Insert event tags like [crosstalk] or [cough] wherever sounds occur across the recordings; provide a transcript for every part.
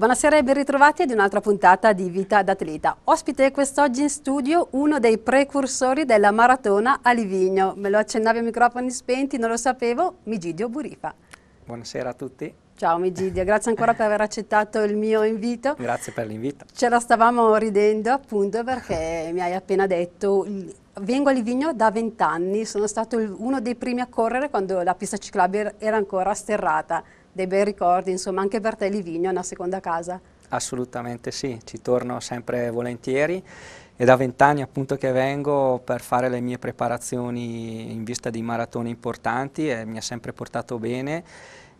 Buonasera e ben ritrovati ad un'altra puntata di Vita d'Atleta. Ospite quest'oggi in studio uno dei precursori della maratona a Livigno. Me lo accennavi a microfoni spenti, non lo sapevo, Migidio Burifa. Buonasera a tutti. Ciao Migidio, grazie ancora per aver accettato il mio invito. Grazie per l'invito. Ce la stavamo ridendo appunto perché mi hai appena detto vengo a Livigno da vent'anni, sono stato uno dei primi a correre quando la pista ciclabile era ancora sterrata dei bei ricordi, insomma anche per te Livigno è una seconda casa. Assolutamente sì, ci torno sempre volentieri è da vent'anni appunto che vengo per fare le mie preparazioni in vista di maratoni importanti e mi ha sempre portato bene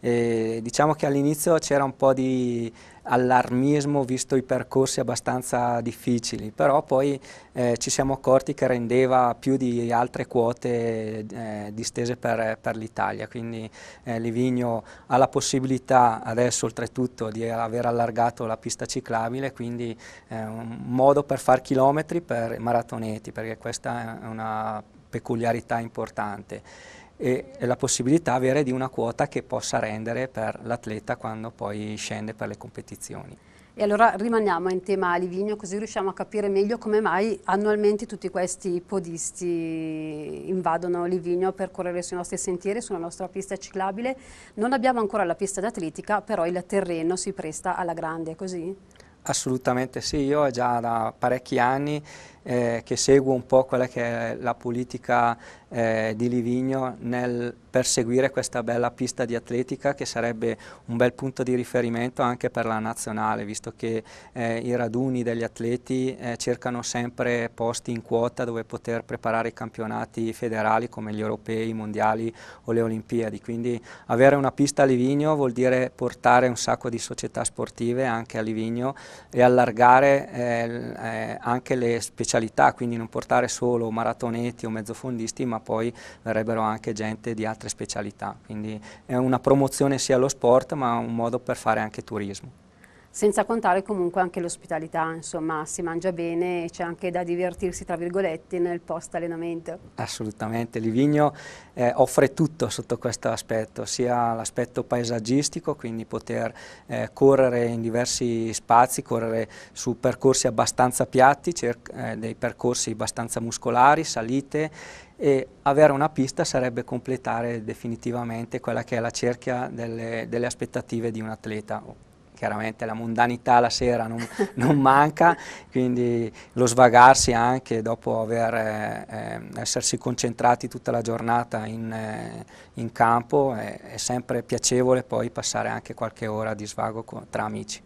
e diciamo che all'inizio c'era un po' di allarmismo visto i percorsi abbastanza difficili, però poi eh, ci siamo accorti che rendeva più di altre quote eh, distese per, per l'Italia, quindi eh, Livigno ha la possibilità adesso oltretutto di aver allargato la pista ciclabile, quindi eh, un modo per far chilometri per maratoneti, perché questa è una peculiarità importante e la possibilità avere di una quota che possa rendere per l'atleta quando poi scende per le competizioni. E allora rimaniamo in tema Livigno così riusciamo a capire meglio come mai annualmente tutti questi podisti invadono Livigno per correre sui nostri sentieri, sulla nostra pista ciclabile. Non abbiamo ancora la pista d'atletica, però il terreno si presta alla grande, è così? Assolutamente sì, io già da parecchi anni eh, che seguo un po' quella che è la politica eh, di Livigno nel perseguire questa bella pista di atletica che sarebbe un bel punto di riferimento anche per la nazionale, visto che eh, i raduni degli atleti eh, cercano sempre posti in quota dove poter preparare i campionati federali come gli europei, i mondiali o le Olimpiadi. Quindi avere una pista a Livigno vuol dire portare un sacco di società sportive anche a Livigno e allargare eh, eh, anche le specialità specialità, quindi non portare solo maratonetti o mezzofondisti, ma poi verrebbero anche gente di altre specialità. Quindi è una promozione sia allo sport, ma un modo per fare anche turismo senza contare comunque anche l'ospitalità, insomma si mangia bene e c'è anche da divertirsi tra virgolette nel post allenamento. Assolutamente, Livigno eh, offre tutto sotto questo aspetto, sia l'aspetto paesaggistico, quindi poter eh, correre in diversi spazi, correre su percorsi abbastanza piatti, eh, dei percorsi abbastanza muscolari, salite e avere una pista sarebbe completare definitivamente quella che è la cerchia delle, delle aspettative di un atleta chiaramente la mondanità la sera non, [laughs] non manca, quindi lo svagarsi anche dopo aver, eh, eh, essersi concentrati tutta la giornata in, eh, in campo è, è, sempre piacevole poi passare anche qualche ora di svago con, tra amici.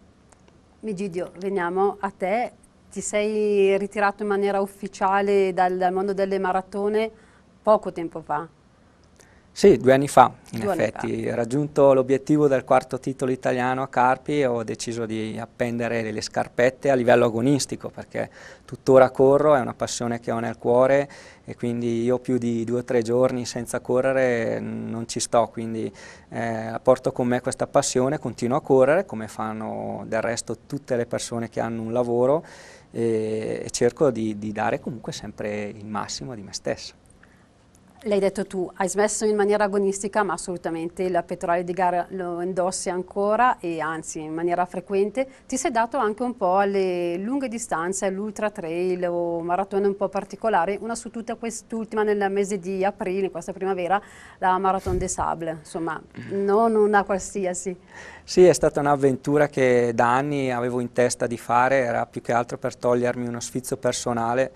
Migidio, veniamo a te, ti sei ritirato in maniera ufficiale dal, dal mondo delle maratone poco tempo fa. Sì, due anni fa, in due effetti. Fa. Raggiunto l'obiettivo del quarto titolo italiano a Carpi, ho deciso di appendere le scarpette a livello agonistico, perché tuttora corro, è una passione che ho nel cuore e quindi io più di due o tre giorni senza correre mm, non ci sto, quindi eh, porto con me questa passione, continuo a correre, come fanno del resto tutte le persone che hanno un lavoro, e, e cerco di, di dare comunque sempre il massimo di me stesso l'hai detto tu, hai smesso in maniera agonistica, ma assolutamente il pettorale di gara lo indossi ancora e anzi in maniera frequente. Ti sei dato anche un po' alle lunghe distanze, all'ultra trail o maratone un po' particolari, una su tutta quest'ultima nel mese di aprile, questa primavera, la Marathon des Sable, insomma, non una qualsiasi. Sì, è stata un'avventura che da anni avevo in testa di fare, era più che altro per togliermi uno sfizio personale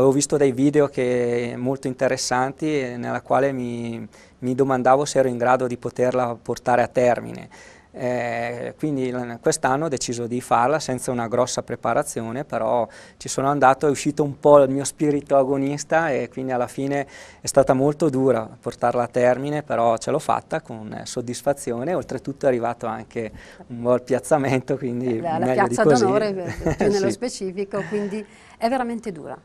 avevo visto dei video che, molto interessanti nella quale mi, mi, domandavo se ero in grado di poterla portare a termine. Eh, quindi quest'anno ho deciso di farla senza una grossa preparazione, però ci sono andato, è uscito un po' il mio spirito agonista e quindi alla fine è stata molto dura portarla a termine, però ce l'ho fatta con soddisfazione, oltretutto è arrivato anche un buon piazzamento, quindi eh, la, la piazza d'onore eh, più [laughs] nello sì. specifico, quindi è veramente dura.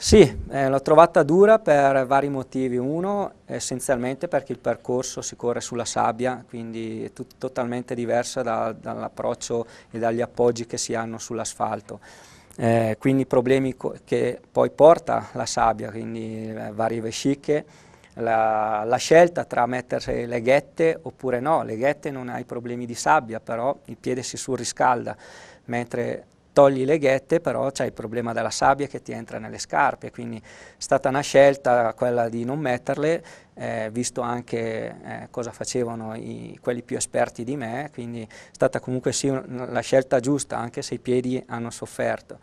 Sì, eh, l'ho trovata dura per vari motivi. Uno, essenzialmente perché il percorso si corre sulla sabbia, quindi è tut- totalmente diversa da, dall'approccio e dagli appoggi che si hanno sull'asfalto. Eh, quindi problemi co- che poi porta la sabbia, quindi eh, varie vesciche, la, la, scelta tra mettere le ghette oppure no, le ghette non hai problemi di sabbia, però il piede si surriscalda, mentre togli le ghette però c'è il problema della sabbia che ti entra nelle scarpe, quindi è stata una scelta quella di non metterle, eh, visto anche eh, cosa facevano i, quelli più esperti di me, quindi è stata comunque sì la scelta giusta anche se i piedi hanno sofferto.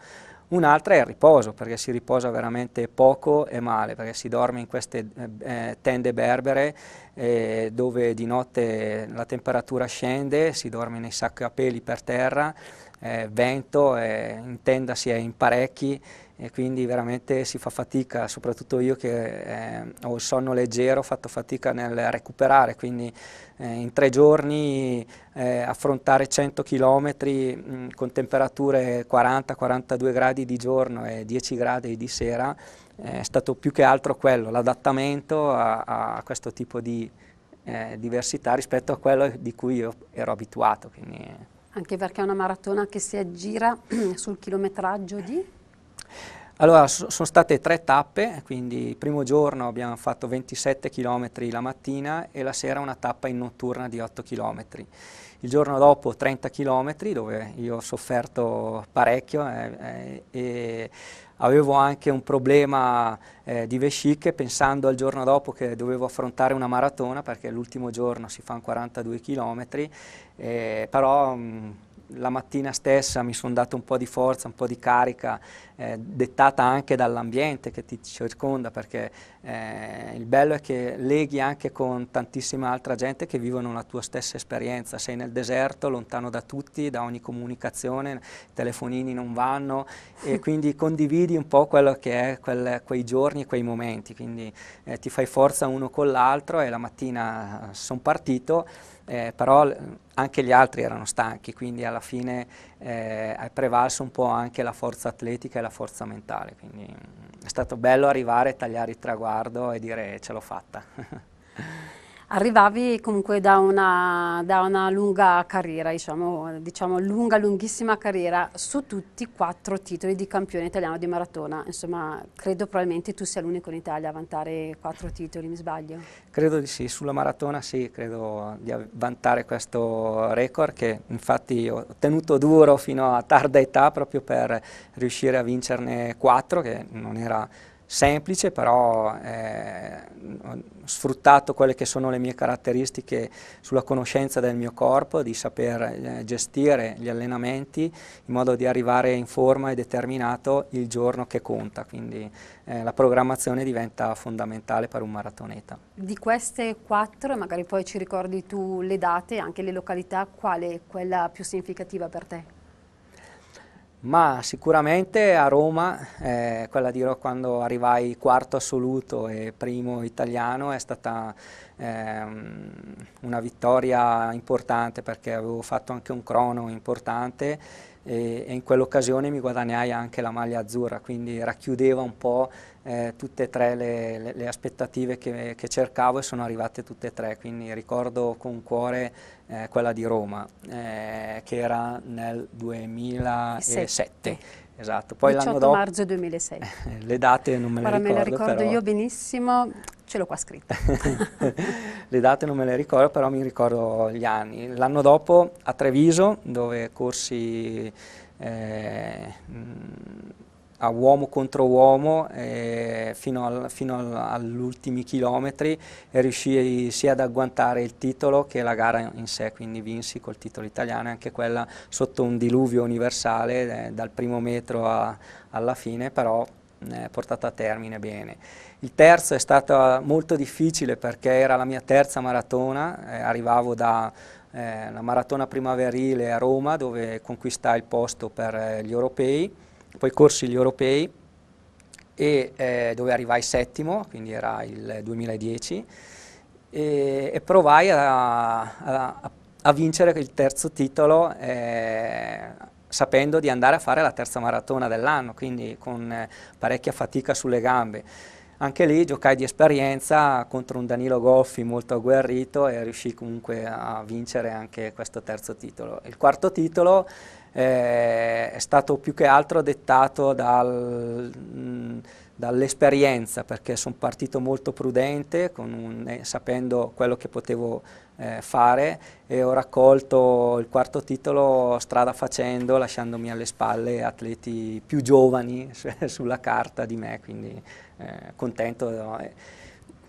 Un'altra è il riposo, perché si riposa veramente poco e male, perché si dorme in queste eh, tende berbere eh, dove di notte la temperatura scende, si dorme nei sacchi a peli per terra eh, vento, eh, tenda si è in parecchi e quindi veramente si fa fatica, soprattutto io che eh, ho il sonno leggero, ho fatto fatica nel recuperare, quindi eh, in tre giorni eh, affrontare 100 km mh, con temperature 40-42 gradi di giorno e 10 gradi di sera eh, è stato più che altro quello, l'adattamento a, a, questo tipo di eh, diversità rispetto a quello di cui io ero abituato. Quindi, anche perché è una maratona che si aggira [clears throat] sul chilometraggio di? Allora, sono state tre tappe, quindi il primo giorno abbiamo fatto 27 km la mattina e la sera una tappa in notturna di 8 km. Il giorno dopo 30 km dove io ho sofferto parecchio eh, eh, e avevo anche un problema eh, di vesciche pensando al giorno dopo che dovevo affrontare una maratona perché l'ultimo giorno si fanno 42 km, eh, però mh, mm, la mattina stessa mi sono dato un po' di forza, un po' di carica eh, dettata anche dall'ambiente che ti circonda, perché eh, il bello è che leghi anche con tantissima altra gente che vivono la tua stessa esperienza, sei nel deserto, lontano da tutti, da ogni comunicazione, telefonini non vanno e [laughs] quindi condividi un po' quello che è quel, quei giorni e quei momenti, quindi eh, ti fai forza uno con l'altro e la mattina sono partito. Eh, però anche gli altri erano stanchi, quindi alla fine eh, è prevalso un po' anche la forza atletica e la la forza mentale, quindi mm, è stato bello arrivare, tagliare il traguardo e dire ce l'ho fatta. [laughs] arrivavi comunque da una, da una lunga carriera, diciamo, diciamo, lunga, lunghissima carriera su tutti i quattro titoli di campione italiano di maratona. Insomma, credo probabilmente tu sia l'unico in Italia a vantare quattro titoli, mi sbaglio? Credo di sì, sulla maratona sì, credo di vantare questo record che infatti ho tenuto duro fino a tarda età proprio per riuscire a vincerne quattro, che non era semplice, però eh, ho sfruttato quelle che sono le mie caratteristiche sulla conoscenza del mio corpo, di saper eh, gestire gli allenamenti in modo di arrivare in forma e determinato il giorno che conta, quindi eh, la programmazione diventa fondamentale per un maratoneta. Di queste quattro, e magari poi ci ricordi tu le date, anche le località, quale è quella più significativa per te? Ma sicuramente a Roma, eh, quella di quando arrivai quarto assoluto e primo italiano, è stata eh, una vittoria importante perché avevo fatto anche un crono importante e, e in quell'occasione mi guadagnai anche la maglia azzurra, quindi racchiudeva un po' eh, tutte e tre le, le, le aspettative che, che, cercavo e sono arrivate tutte e tre, quindi ricordo con cuore eh, quella di Roma, eh, che era nel 2007. Esatto, poi l'anno dopo... marzo 2006. [laughs] le date non me le Ora ricordo. Ora me le ricordo però... io benissimo, ce l'ho qua scritto. [laughs] le date non me le ricordo, però mi ricordo gli anni. L'anno dopo a Treviso, dove corsi eh, a uomo contro uomo eh, fino, al, fino al, agli ultimi chilometri e riuscii sia ad agguantare il titolo che la gara in sé, quindi vinsi col titolo italiano, e anche quella sotto un diluvio universale eh, dal primo metro a, alla fine, però eh, portata a termine bene. Il terzo è stato eh, molto difficile perché era la mia terza maratona, eh, arrivavo da eh, la maratona primaverile a Roma dove conquistai il posto per eh, gli europei, poi corsi gli europei e dove arrivai settimo, quindi era il 2010, e, e provai a, a, a, vincere il terzo titolo sapendo di andare a fare la terza maratona dell'anno, quindi con eh, parecchia fatica sulle gambe. Anche lì giocai di esperienza contro un Danilo Goffi molto agguerrito e riuscì comunque a vincere anche questo terzo titolo. Il quarto titolo eh, è stato più che altro dettato dal... Mh, mm, dall'esperienza perché sono partito molto prudente, un, eh, sapendo quello che potevo eh, fare e ho raccolto il quarto titolo strada facendo, lasciandomi alle spalle atleti più giovani [laughs] sulla carta di me, quindi eh, contento. Eh.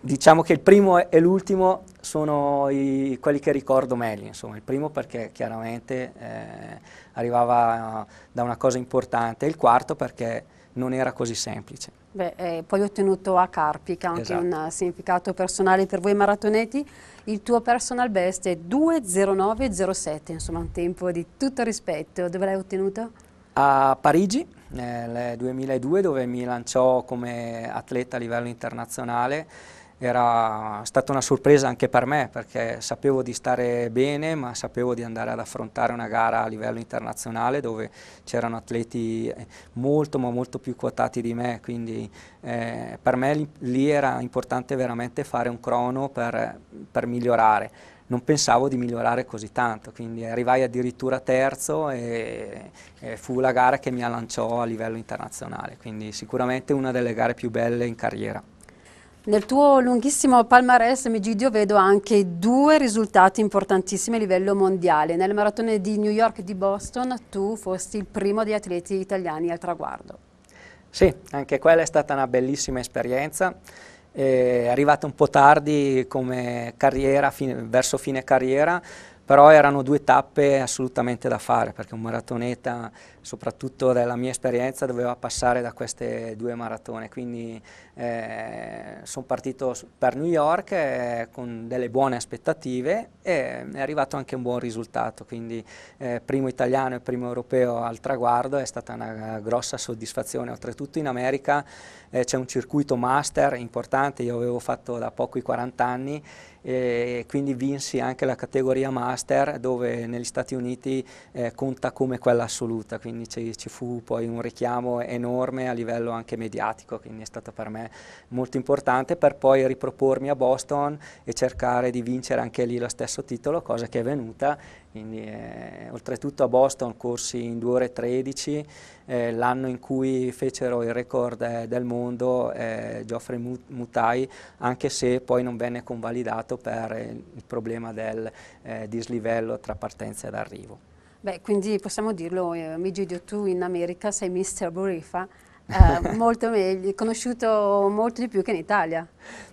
Diciamo che il primo e l'ultimo sono i, quelli che ricordo meglio, insomma, il primo perché chiaramente eh, arrivava da una cosa importante, il quarto perché non era così semplice. Beh, eh, poi ottenuto a Carpi, che ha anche esatto. un eh, significato personale per voi maratoneti. Il tuo personal best è 2.09.07, insomma un tempo di tutto rispetto. Dove l'hai ottenuto? A Parigi nel 2002 dove mi lanciò come atleta a livello internazionale era stata una sorpresa anche per me perché sapevo di stare bene ma sapevo di andare ad affrontare una gara a livello internazionale dove c'erano atleti eh, molto ma molto più quotati di me quindi eh, per me lì, era importante veramente fare un crono per, per migliorare non pensavo di migliorare così tanto, quindi arrivai addirittura terzo e, e, fu la gara che mi lanciò a livello internazionale, quindi sicuramente una delle gare più belle in carriera. Nel tuo lunghissimo palmarès, Megidio, vedo anche due risultati importantissimi a livello mondiale. Nel maratone di New York e di Boston tu fosti il primo degli atleti italiani al traguardo. Sì, anche quella è stata una bellissima esperienza. È arrivata un po' tardi come carriera, fine, verso fine carriera, però erano due tappe assolutamente da fare perché un maratoneta soprattutto della mia esperienza, doveva passare da queste due maratone. Quindi eh, sono partito per New York eh, con delle buone aspettative e è arrivato anche un buon risultato. Quindi eh, primo italiano e primo europeo al traguardo è stata una grossa soddisfazione. Oltretutto in America eh, c'è un circuito master importante, io avevo fatto da poco i 40 anni e quindi vinsi anche la categoria master dove negli Stati Uniti eh, conta come quella assoluta. Quindi quindi ci, ci, fu poi un richiamo enorme a livello anche mediatico, quindi è stato per me molto importante per poi ripropormi a Boston e cercare di vincere anche lì lo stesso titolo, cosa che è venuta. Quindi, eh, oltretutto a Boston corsi in 2 ore 13, eh, l'anno in cui fecero il record eh, del mondo eh, Geoffrey Mutai, anche se poi non venne convalidato per eh, il problema del eh, dislivello tra partenza ed arrivo. Beh, quindi possiamo dirlo, eh, Migidio, tu in America sei Mr. Burifa, eh, molto meglio, conosciuto molto di più che in Italia.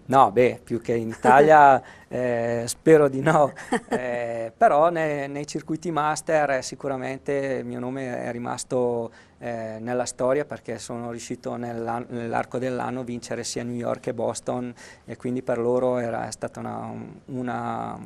No, beh, più che in Italia [laughs] eh, spero di no, eh, però nei, nei, circuiti master eh, sicuramente il mio nome è rimasto eh, nella storia perché sono riuscito nell'arco dell'anno a vincere sia New York che Boston e quindi per loro era stata una, una,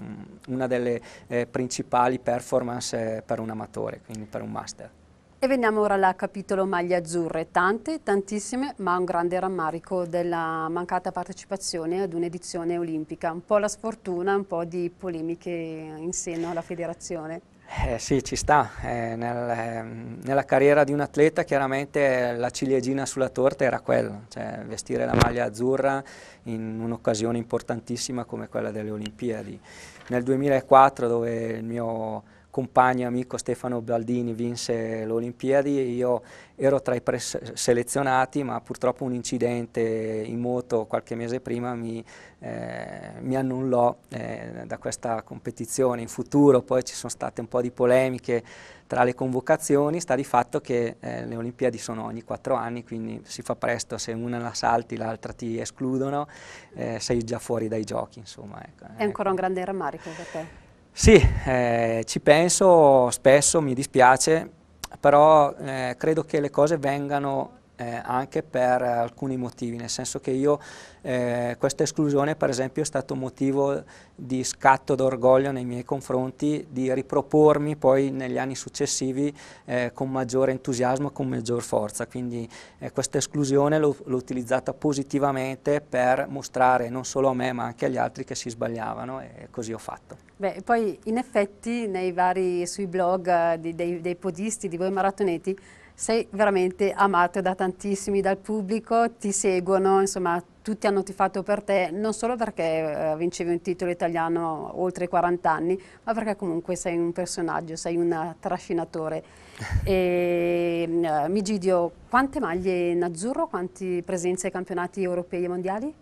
una delle eh, principali performance per un amatore, quindi per un master. E veniamo ora al capitolo maglie azzurre, tante, tantissime, ma un grande rammarico della mancata partecipazione ad un'edizione olimpica, un po' la sfortuna, un po' di polemiche in seno alla federazione. Eh, sì, ci sta. Eh, nel, eh, nella carriera di un atleta chiaramente la ciliegina sulla torta era quella, cioè vestire la maglia azzurra in un'occasione importantissima come quella delle Olimpiadi. Nel 2004 dove il mio compagno amico Stefano Baldini vinse le Olimpiadi, io ero tra i preselezionati ma purtroppo un incidente in moto qualche mese prima mi, eh, mi annullò eh, da questa competizione. In futuro poi ci sono state un po' di polemiche tra le convocazioni, sta di fatto che eh, le Olimpiadi sono ogni quattro anni, quindi si fa presto, se una la salti l'altra ti escludono, eh, sei già fuori dai giochi. Insomma, ecco. È ancora un ecco. grande rammarico per te? Sì, eh, ci penso spesso, mi dispiace, però eh, credo che le cose vengano eh, anche per alcuni motivi, nel senso che io eh, questa esclusione per esempio è stato motivo di scatto d'orgoglio nei miei confronti, di ripropormi poi negli anni successivi eh, con maggiore entusiasmo e con maggior forza, quindi eh, questa esclusione l'ho utilizzata positivamente per mostrare non solo a me ma anche agli altri che si sbagliavano e così ho fatto. Beh, poi in effetti vari, sui blog eh, di, dei, dei podisti, di voi maratoneti, sei veramente amato da tantissimi, dal pubblico, ti seguono, insomma tutti hanno tifato per te, non solo perché eh, vincevi un titolo italiano oltre i 40 anni, ma perché comunque sei un personaggio, sei un trascinatore. [laughs] e, ehm, eh, Migidio, quante maglie in azzurro, quante presenze ai campionati europei e mondiali?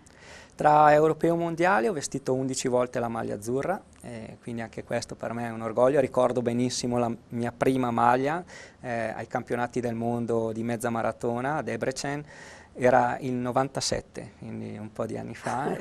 Tra europeo e mondiale ho vestito 11 volte la maglia azzurra, eh, quindi anche questo per me è un orgoglio. Ricordo benissimo la mia prima maglia eh, ai campionati del mondo di mezza maratona ad Ebrecen, era il 97, quindi un po' di anni fa. [laughs]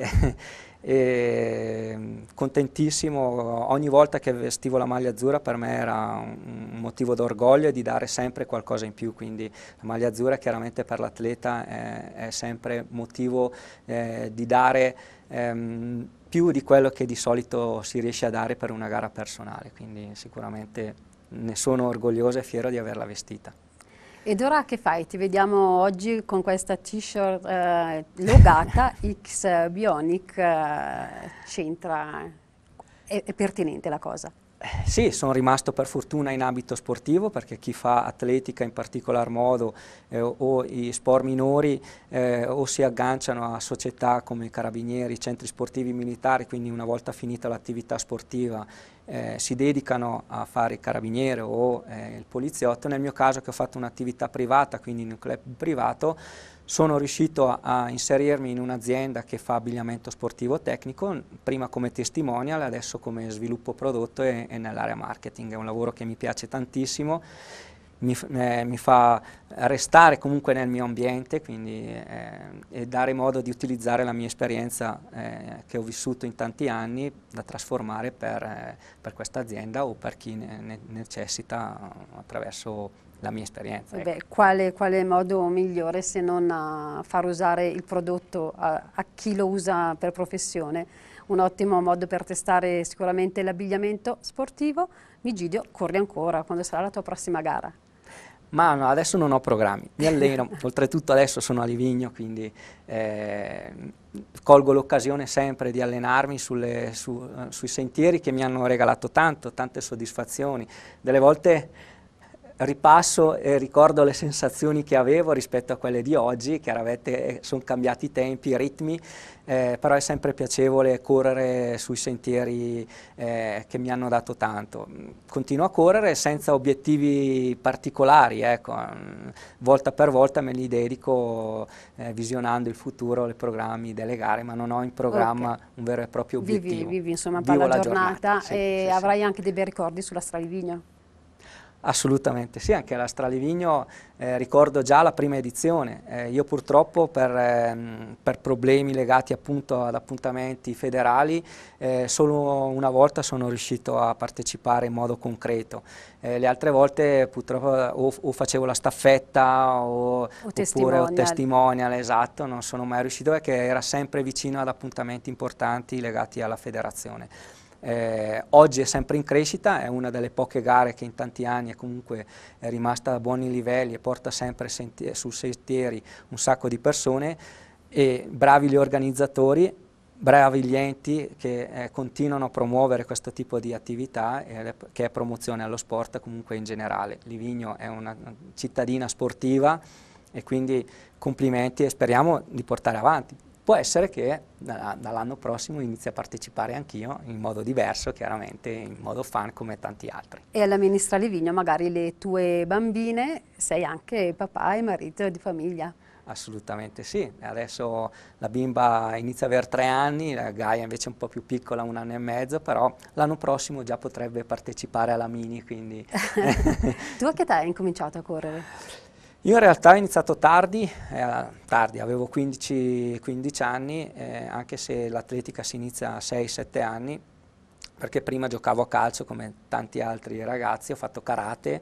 [laughs] e contentissimo, ogni volta che vestivo la maglia azzurra per me era un motivo d'orgoglio e di dare sempre qualcosa in più, quindi la maglia azzurra chiaramente per l'atleta è, è, sempre motivo eh, di dare ehm, più di quello che di solito si riesce a dare per una gara personale, quindi sicuramente ne sono orgoglioso e fiero di averla vestita. Ed ora che fai? Ti vediamo oggi con questa t-shirt eh, logata [laughs] X Bionic, eh, c'entra, è, è pertinente la cosa sì, sono rimasto per fortuna in ambito sportivo perché chi fa atletica in particolar modo eh, o, o i sport minori eh, o si agganciano a società come carabinieri, centri sportivi militari, quindi una volta finita l'attività sportiva eh, si dedicano a fare il carabiniere o eh, il poliziotto. Nel mio caso che ho fatto un'attività privata, quindi in un club privato, sono riuscito a, a inserirmi in un'azienda che fa abbigliamento sportivo tecnico, prima come testimonial, adesso come sviluppo prodotto e, e nell'area marketing. È un lavoro che mi piace tantissimo, mi, eh, mi fa restare comunque nel mio ambiente quindi, eh, e dare modo di utilizzare la mia esperienza eh, che ho vissuto in tanti anni da trasformare per, eh, per questa azienda o per chi ne, ne necessita attraverso la mia esperienza. Ecco. Beh, quale, quale, modo migliore se non far usare il prodotto a, a chi lo usa per professione? Un ottimo modo per testare sicuramente l'abbigliamento sportivo. Migidio, corri ancora, quando sarà la tua prossima gara? Ma no, adesso non ho programmi, mi alleno, [laughs] oltretutto adesso sono a Livigno, quindi eh, colgo l'occasione sempre di allenarmi sulle, su, eh, sui sentieri che mi hanno regalato tanto, tante soddisfazioni. Delle volte ripasso e ricordo le sensazioni che avevo rispetto a quelle di oggi, chiaramente eh, sono cambiati i tempi, i ritmi, eh, però è sempre piacevole correre sui sentieri eh, che mi hanno dato tanto. Continuo a correre senza obiettivi particolari, ecco. volta per volta me li dedico eh, visionando il futuro, i programmi delle gare, ma non ho in programma okay. un vero e proprio obiettivo. Vivi, vivi insomma, un la giornata, giornata sì, e sì, avrai sì. anche dei bei ricordi sulla strada Assolutamente sì, anche la Stralivigno eh, ricordo già la prima edizione, eh, io purtroppo per, ehm, per, problemi legati appunto ad appuntamenti federali eh, solo una volta sono riuscito a partecipare in modo concreto, eh, le altre volte purtroppo o, o facevo la staffetta o, o testimonial. oppure testimonial, esatto, non sono mai riuscito perché era sempre vicino ad appuntamenti importanti legati alla federazione eh, oggi è sempre in crescita, è una delle poche gare che in tanti anni è comunque è rimasta a buoni livelli e porta sempre senti su sentieri un sacco di persone e bravi gli organizzatori, bravi gli enti che eh, continuano a promuovere questo tipo di attività eh, che è promozione allo sport comunque in generale. Livigno è una cittadina sportiva e quindi complimenti e speriamo di portare avanti. Può essere che dall'anno prossimo inizi a partecipare anch'io in modo diverso, chiaramente in modo fan come tanti altri. E alla ministra Livigno magari le tue bambine sei anche papà e marito di famiglia. Assolutamente sì, adesso la bimba inizia a avere tre anni, la Gaia invece è un po' più piccola, un anno e mezzo, però l'anno prossimo già potrebbe partecipare alla mini, quindi... [laughs] tu a che età hai incominciato a correre? Io in realtà ho iniziato tardi, eh, tardi avevo 15, 15 anni, eh, anche se l'atletica si inizia a 6-7 anni, perché prima giocavo a calcio come tanti altri ragazzi, ho fatto karate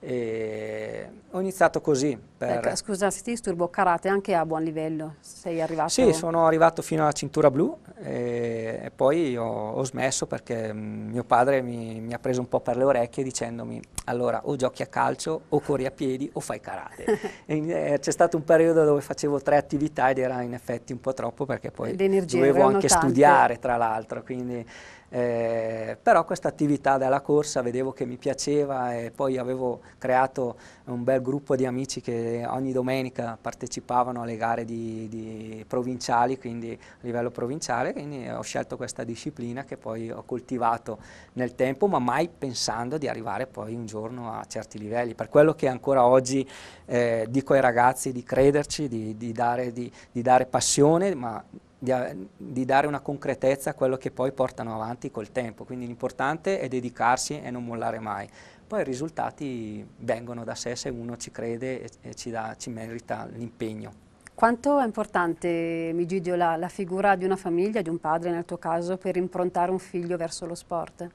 e ho iniziato così, per... Eh, scusa se ti disturbo, karate anche a buon livello, sei arrivato? Sì, sono arrivato fino alla cintura blu e, e poi ho, ho, smesso perché mm, mio padre mi, mi, ha preso un po' per le orecchie dicendomi allora o giochi a calcio o corri a piedi o fai karate. [laughs] Eh, c'è stato un periodo dove facevo tre attività ed era in effetti un po' troppo perché poi dovevo anche tante. studiare tra l'altro, quindi... Eh, però questa attività della corsa vedevo che mi piaceva e poi avevo creato un bel gruppo di amici che ogni domenica partecipavano alle gare di, di provinciali, quindi a livello provinciale, quindi ho scelto questa disciplina che poi ho coltivato nel tempo, ma mai pensando di arrivare poi un giorno a certi livelli. Per quello che ancora oggi eh, dico ai ragazzi di crederci, di, di, dare, di dare passione, ma di, eh, di, dare una concretezza a quello che poi portano avanti col tempo. Quindi l'importante è dedicarsi e non mollare mai. Poi i risultati vengono da sé se uno ci crede e, e ci, dà, ci merita l'impegno. Quanto è importante, Migidio, la, la, figura di una famiglia, di un padre nel tuo caso, per improntare un figlio verso lo sport?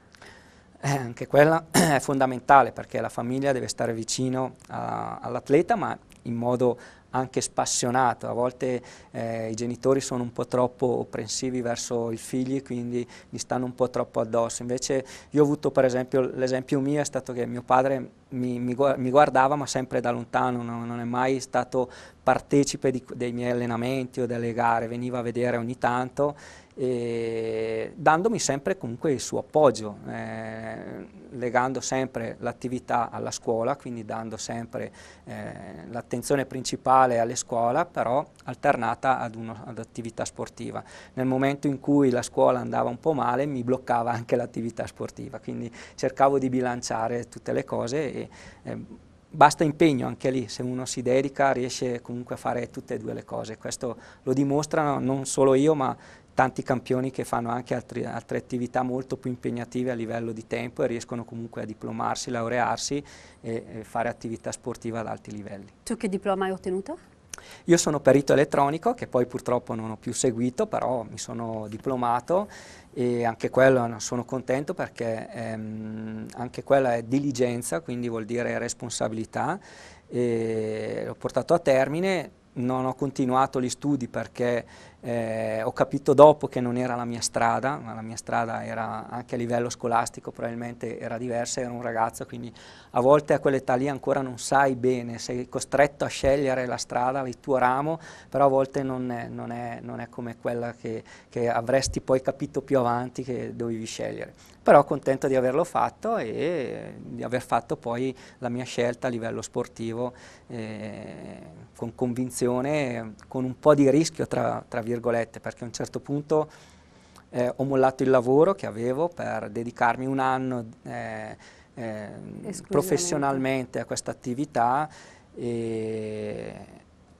Eh, anche quella [clears throat] è fondamentale perché la famiglia deve stare vicino all'atleta ma in modo anche spassionato, a volte eh, i genitori sono un po' troppo opprensivi verso i figli, quindi gli stanno un po' troppo addosso. Invece io ho avuto per esempio, l'esempio mio è stato che mio padre mi, mi, mi guardava ma sempre da lontano, no, non è mai stato partecipe di, dei miei allenamenti o delle gare, veniva a vedere ogni tanto dandomi sempre comunque il suo appoggio, eh, legando sempre l'attività alla scuola, quindi dando sempre eh, l'attenzione principale uguale alle scuole, però alternata ad, uno, ad attività sportiva. Nel momento in cui la scuola andava un po' male mi bloccava anche l'attività sportiva, quindi cercavo di bilanciare tutte le cose e eh, basta impegno anche lì, se uno si dedica riesce comunque a fare tutte e due le cose, questo lo dimostrano non solo io ma tanti campioni che fanno anche altri, altre attività molto più impegnative a livello di tempo e riescono comunque a diplomarsi, laurearsi e, e fare attività sportiva ad alti livelli. Tu che diploma hai ottenuto? Io sono perito elettronico che poi purtroppo non ho più seguito, però mi sono diplomato e anche quello sono contento perché ehm, anche quella è diligenza, quindi vuol dire responsabilità. e l'ho portato a termine, non ho continuato gli studi perché eh, ho capito dopo che non era la mia strada, ma la mia strada era anche a livello scolastico probabilmente era diversa, ero un ragazzo, quindi a volte a quell'età lì ancora non sai bene, sei costretto a scegliere la strada, il tuo ramo, però a volte non è, non è, non è come quella che, che avresti poi capito più avanti che dovevi scegliere. Però contento di averlo fatto e di aver fatto poi la mia scelta a livello sportivo eh, con convinzione, con un po' di rischio tra, tra virgolette virgolette, perché a un certo punto eh, ho mollato il lavoro che avevo per dedicarmi un anno eh, eh, professionalmente a questa attività e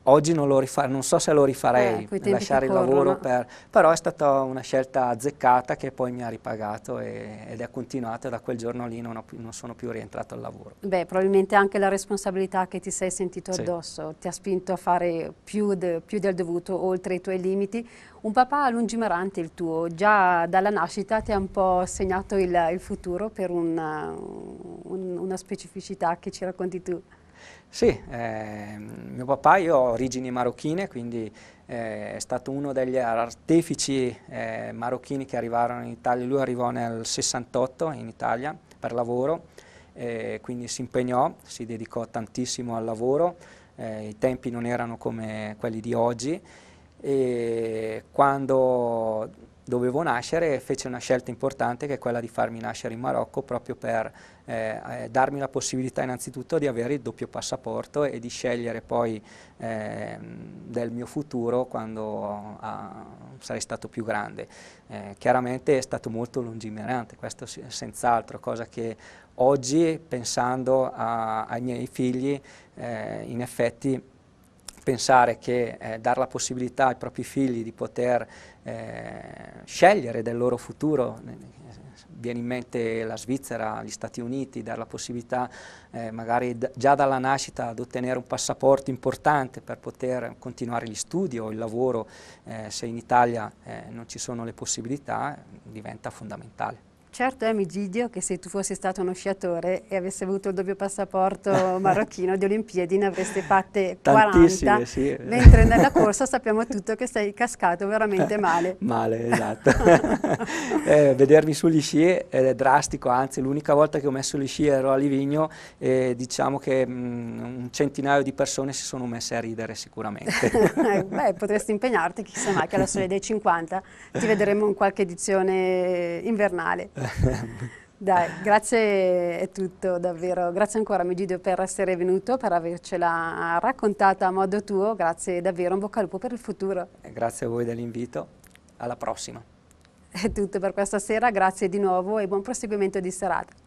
Oggi non lo rifarei, non so se lo rifarei, eh, lasciare il lavoro, per, però è stata una scelta azzeccata che poi mi ha ripagato e, ed è continuata da quel giorno lì non, ho, non, sono più rientrato al lavoro. Beh, probabilmente anche la responsabilità che ti sei sentito addosso sì. ti ha spinto a fare più, de, più, del dovuto, oltre i tuoi limiti. Un papà lungimirante il tuo, già dalla nascita ti ha un po' segnato il, il futuro per una, un, una specificità che ci racconti tu. Sì, eh, mio papà, io ho origini marocchine, quindi eh, è stato uno degli artefici eh, marocchini che arrivarono in Italia. Lui arrivò nel 68 in Italia per lavoro, quindi si impegnò, si dedicò tantissimo al lavoro, eh, i tempi non erano come quelli di oggi e quando dovevo nascere fece una scelta importante che è quella di farmi nascere in Marocco proprio per eh, eh, darmi la possibilità innanzitutto di avere il doppio passaporto e di scegliere poi eh, del mio futuro quando ah, sarei stato più grande. Eh, chiaramente è stato molto lungimirante, questo senz'altro, cosa che oggi pensando a, ai miei figli eh, in effetti pensare che eh, dare la possibilità ai propri figli di poter eh, scegliere del loro futuro viene in mente la Svizzera, gli Stati Uniti, dare la possibilità eh, magari già dalla nascita ad ottenere un passaporto importante per poter continuare gli studi o il lavoro, eh, se in Italia eh, non ci sono le possibilità, diventa fondamentale. Certo è eh, Amigidio che se tu fossi stato uno sciatore e avessi avuto il doppio passaporto [laughs] marocchino di Olimpiadi ne avresti fatte 40, sì. mentre nella [laughs] corsa sappiamo tutto che sei cascato veramente male. [laughs] male, esatto. eh, vedermi sugli sci è drastico, anzi l'unica volta che ho messo gli sci ero a Livigno e diciamo che mh, mm, un centinaio di persone si sono messe a ridere sicuramente. Eh, beh, potresti impegnarti, chissà mai che alla soglia dei 50 ti vedremo in qualche edizione invernale. [laughs] Dai, grazie è tutto davvero, grazie ancora Megidio per essere venuto, per avercela raccontata a modo tuo, grazie davvero, un bocca al lupo per il futuro. Grazie a voi dell'invito, alla prossima. È tutto per questa sera, grazie di nuovo e buon proseguimento di serata.